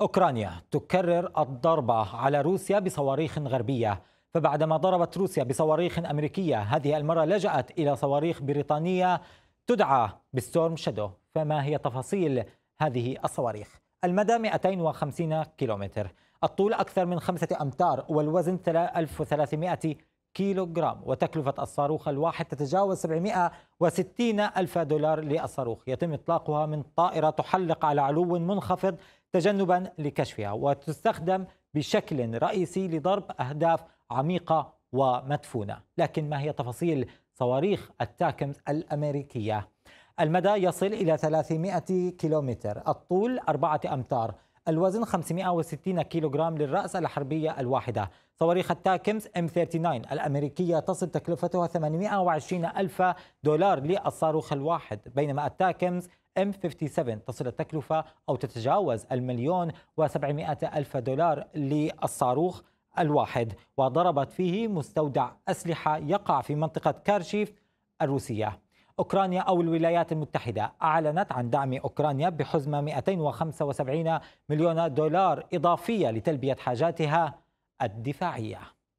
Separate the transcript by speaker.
Speaker 1: أوكرانيا تكرر الضربة على روسيا بصواريخ غربية فبعدما ضربت روسيا بصواريخ أمريكية هذه المرة لجأت إلى صواريخ بريطانية تدعى بستورم شادو فما هي تفاصيل هذه الصواريخ؟ المدى 250 كيلومتر الطول أكثر من خمسة أمتار والوزن 1300 كيلوغرام وتكلفة الصاروخ الواحد تتجاوز 760 ألف دولار للصاروخ يتم إطلاقها من طائرة تحلق على علو منخفض تجنبا لكشفها وتستخدم بشكل رئيسي لضرب أهداف عميقة ومدفونة لكن ما هي تفاصيل صواريخ التاكمز الأمريكية؟ المدى يصل إلى 300 كيلومتر الطول أربعة أمتار الوزن 560 كيلوغرام للرأس الحربية الواحدة صواريخ التاكمز M39 الأمريكية تصل تكلفتها 820 ألف دولار للصاروخ الواحد بينما التاكمز M57 تصل التكلفة أو تتجاوز المليون و700 ألف دولار للصاروخ الواحد وضربت فيه مستودع أسلحة يقع في منطقة كارشيف الروسية أوكرانيا أو الولايات المتحدة أعلنت عن دعم أوكرانيا بحزمة 275 مليون دولار إضافية لتلبية حاجاتها الدفاعية